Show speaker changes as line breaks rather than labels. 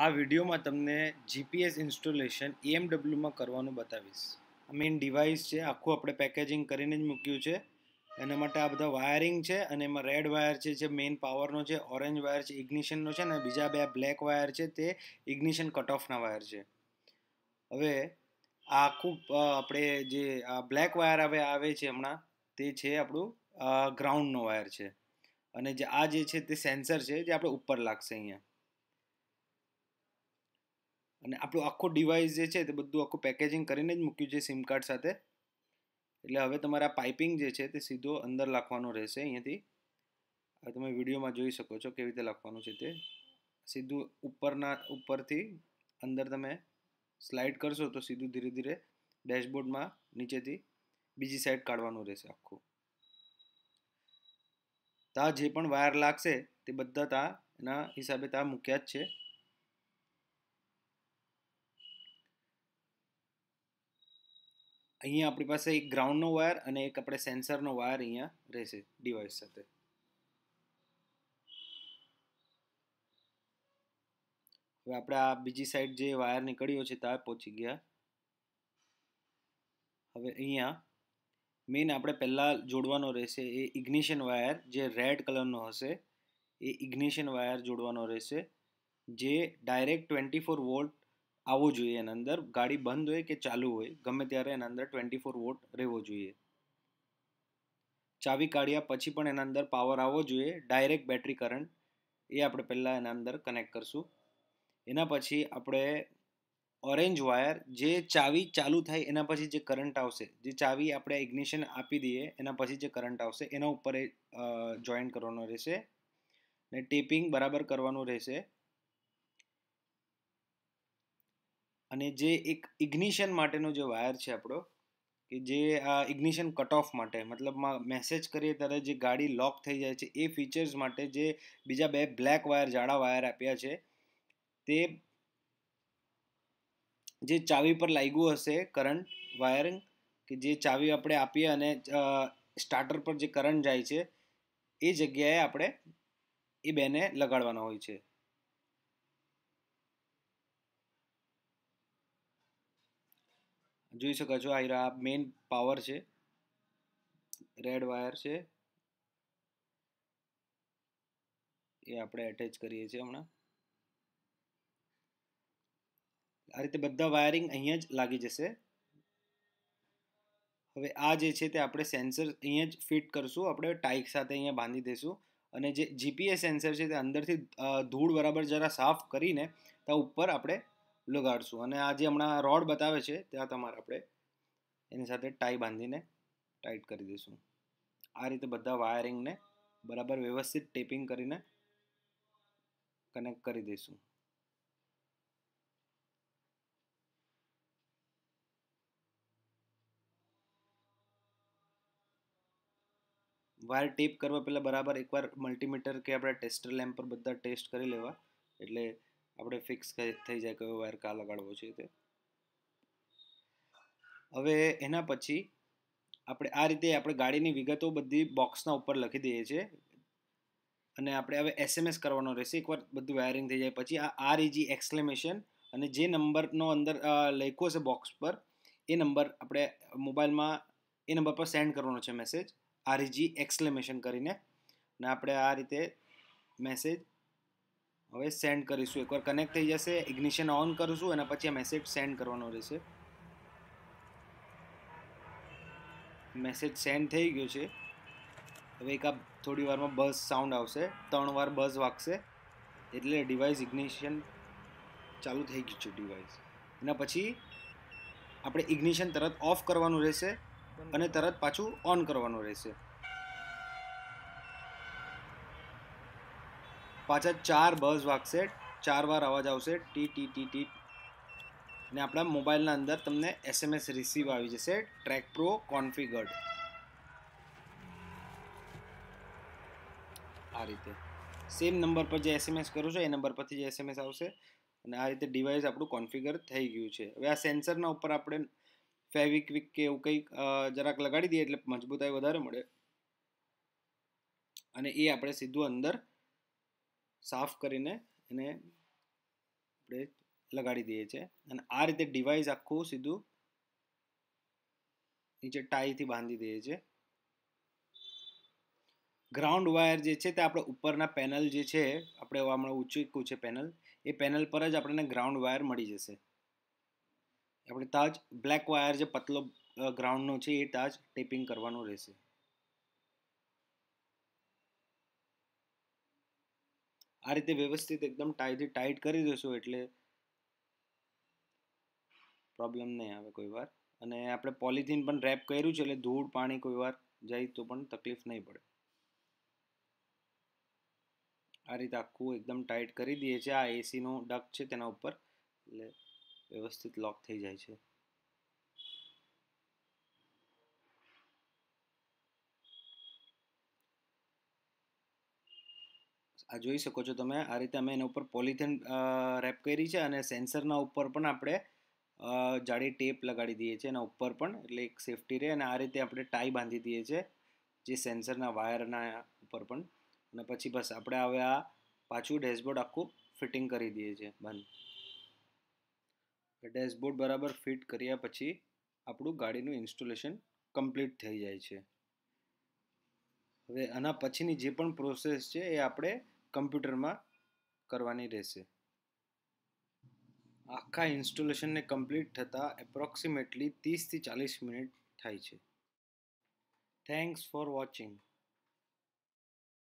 આ વિડીયોમાં તમને જીપીએસ ઇન્સ્ટોલેશન ઈએમડબલ્યુમાં કરવાનું બતાવીશ મેઇન ડિવાઇસ છે આખું આપણે પેકેજિંગ કરીને જ મૂક્યું છે એના માટે આ બધા વાયરિંગ છે અને એમાં રેડ વાયર છે જે મેઇન પાવરનો છે ઓરેન્જ વાયર છે ઇગ્નિશનનો છે અને બીજા બે બ્લેક વાયર છે તે ઇગ્નિશન કટ ઓફના વાયર છે હવે આ આખું આપણે જે આ બ્લેક વાયર હવે આવે છે હમણાં તે છે આપણું ગ્રાઉન્ડનો વાયર છે અને જે આ જે છે તે સેન્સર છે જે આપણે ઉપર લાગશે અહીંયા અને આપણું આખું ડિવાઇસ જે છે તે બધું આખું પેકેજિંગ કરીને જ મૂક્યું છે સિમ કાર્ડ સાથે એટલે હવે તમારા પાઇપિંગ જે છે તે સીધો અંદર લાખવાનો રહેશે અહીંયાથી હવે તમે વિડીયોમાં જોઈ શકો છો કેવી રીતે લાખવાનું છે તે સીધું ઉપરના ઉપરથી અંદર તમે સ્લાઇડ કરશો તો સીધું ધીરે ધીરે ડેશબોર્ડમાં નીચેથી બીજી સાઈડ કાઢવાનું રહેશે આખું તા જે પણ વાયર લાગશે તે બધા તા એના હિસાબે તા મૂક્યા જ છે અહીંયા આપણી પાસે એક ગ્રાઉન્ડનો વાયર અને એક આપણે સેન્સરનો વાયર અહીંયા રહેશે ડિવાઇસ સાથે હવે આપણે આ બીજી સાઈડ જે વાયર નીકળ્યો છે ત્યાં પહોંચી ગયા હવે અહીંયા મેઇન આપણે પહેલાં જોડવાનો રહેશે એ ઇગ્નિશન વાયર જે રેડ કલરનો હશે એ ઇગ્નિશન વાયર જોડવાનો રહેશે જે ડાયરેક્ટ ટ્વેન્ટી ફોર વોલ્ટ આવવો જોઈએ એના અંદર ગાડી બંધ હોય કે ચાલુ હોય ગમે ત્યારે એના અંદર ટ્વેન્ટી ફોર વોટ રહેવો જોઈએ ચાવી કાઢ્યા પછી પણ એના અંદર પાવર આવવો જોઈએ ડાયરેક્ટ બેટરી કરંટ એ આપણે પહેલાં એના અંદર કનેક્ટ કરશું એના પછી આપણે ઓરેન્જ વાયર જે ચાવી ચાલુ થાય એના પછી જે કરંટ આવશે જે ચાવી આપણે ઇગ્નિશન આપી દઈએ એના પછી જે કરંટ આવશે એના ઉપર જોઈન કરવાનો રહેશે ને ટેપિંગ બરાબર કરવાનું રહેશે અને જે એક ઇગ્નિશન માટેનો જે વાયર છે આપણો કે જે આ ઇગ્નિશન કટ ઓફ માટે મતલબમાં મેસેજ કરીએ ત્યારે જે ગાડી લોક થઈ જાય છે એ ફીચર્સ માટે જે બીજા બે બ્લેક વાયર જાડા વાયર આપ્યા છે તે જે ચાવી પર લાગ્યું હશે કરંટ વાયરિંગ કે જે ચાવી આપણે આપીએ અને સ્ટાર્ટર પર જે કરંટ જાય છે એ જગ્યાએ આપણે એ બેને લગાડવાનો હોય છે જોઈ શકો છો આ રહ્યા મેઇન પાવર છે રેડ વાયર છે એ આપણે એટેચ કરીએ છીએ હમણાં આ રીતે બધા વાયરિંગ અહીંયા જ લાગી જશે હવે આ જે છે તે આપણે સેન્સર અહીંયા જ ફિટ કરશું આપણે ટાઇક સાથે અહીંયા બાંધી દઈશું અને જે જીપીએસ સેન્સર છે તે અંદરથી ધૂળ બરાબર જરા સાફ કરીને ત્યાં ઉપર આપણે લગાડશું અને આ જે હમણાં રોડ બતાવે છે ત્યાં તમારે આપણે એની સાથે ટાઈ બાંધીને ટાઈટ કરી દઈશું આ રીતે બધા વાયરિંગને બરાબર વ્યવસ્થિત ટેપિંગ કરીને કનેક્ટ કરી દઈશું વાયર ટેપ કરવા પહેલાં બરાબર એકવાર મલ્ટીમીટર કે આપણે ટેસ્ટર લેમ્પ પર બધા ટેસ્ટ કરી લેવા એટલે આપણે ફિક્સ થઈ જાય કયો વાયર કા લગાડવો છે તે હવે એના પછી આપણે આ રીતે આપણે ગાડીની વિગતો બધી બોક્સના ઉપર લખી દઈએ છીએ અને આપણે હવે એસએમએસ કરવાનો રહેશે એકવાર બધું વાયરિંગ થઈ જાય પછી આ આરઈજી એક્સક્લેમેશન e અને જે નંબરનો અંદર લખ્યો છે બોક્સ પર એ નંબર આપણે મોબાઈલમાં એ નંબર પર સેન્ડ કરવાનો છે મેસેજ આરઈજી એક્સક્લેમેશન કરીને અને આપણે આ રીતે મેસેજ હવે સેન્ડ કરીશું એકવાર કનેક્ટ થઈ જશે ઇગ્નિશન ઓન કરીશું એના પછી આ મેસેજ સેન્ડ કરવાનો રહેશે મેસેજ સેન્ડ થઈ ગયો છે હવે એક આ થોડી વારમાં બસ સાઉન્ડ આવશે ત્રણ વાર બસ વાગશે એટલે ડિવાઇસ ઇગ્નિશન ચાલુ થઈ ગયું છે ડિવાઇસ એના પછી આપણે ઇગ્નિશન તરત ઓફ કરવાનું રહેશે અને તરત પાછું ઓન કરવાનું રહેશે પાછા ચાર બઝ વાગશે ચાર વાર અવાજ આવશે ટી ટી ટી ટી અને આપણા મોબાઈલના અંદર તમને એસએમએસ રિસીવ આવી જશે ટ્રેક પ્રો કોન્ફિગર્ડ આ રીતે સેમ નંબર પર જે એસએમએસ કરો છો એ નંબર પરથી જે એસએમએસ આવશે અને આ રીતે ડિવાઇસ આપણું કોન્ફિગર થઈ ગયું છે હવે આ સેન્સરના ઉપર આપણે ફેવિક્વિક કે એવું કંઈક જરાક લગાડી દઈએ એટલે મજબૂતાઈ વધારે મળે અને એ આપણે સીધું અંદર સાફ કરીને એને આપણે લગાડી દઈએ છીએ અને આ રીતે ડિવાઇસ આખું સીધું નીચે ટાઈથી બાંધી દઈએ છીએ ગ્રાઉન્ડ વાયર જે છે તે આપણે ઉપરના પેનલ જે છે આપણે હમણાં ઊંચું છે પેનલ એ પેનલ પર જ આપણને ગ્રાઉન્ડ વાયર મળી જશે આપણે તાજ બ્લેક વાયર જે પતલો ગ્રાઉન્ડનો છે એ તાજ ટેપિંગ કરવાનો રહેશે આ રીતે વ્યવસ્થિત એકદમ ટાઈથી ટાઈટ કરી દેશો એટલે પ્રોબ્લેમ નહીં આવે કોઈ વાર અને આપણે પોલિથીન પણ રેપ કર્યું છે એટલે ધૂળ પાણી કોઈ વાર જાય તો પણ તકલીફ નહીં પડે આ રીતે આખું એકદમ ટાઈટ કરી દઈએ છીએ આ એસીનો ડક છે તેના ઉપર એટલે વ્યવસ્થિત લોક થઈ જાય છે આ જોઈ શકો છો તમે આ રીતે અમે એના ઉપર પોલિથિન રેપ કરી છે અને સેન્સરના ઉપર પણ આપણે જાડી ટેપ લગાડી દઈએ છીએ એના ઉપર પણ એટલે એક સેફટી રહે અને આ રીતે આપણે ટાઈ બાંધી દઈએ છીએ જે સેન્સરના વાયરના ઉપર પણ અને પછી બસ આપણે હવે આ પાછું ડેશબોર્ડ આખું ફિટિંગ કરી દઈએ છીએ બંધ ડેશબોર્ડ બરાબર ફિટ કર્યા પછી આપણું ગાડીનું ઇન્સ્ટોલેશન કમ્પ્લીટ થઈ જાય છે હવે આના પછીની જે પણ પ્રોસેસ છે એ આપણે કમ્પ્યુટરમાં કરવાની રહેશે આખા ઇન્સ્ટોલેશનને કમ્પ્લીટ થતાં એપ્રોક્સિમેટલી ત્રીસથી ચાલીસ મિનિટ થાય છે થેન્ક્સ ફોર વોચિંગ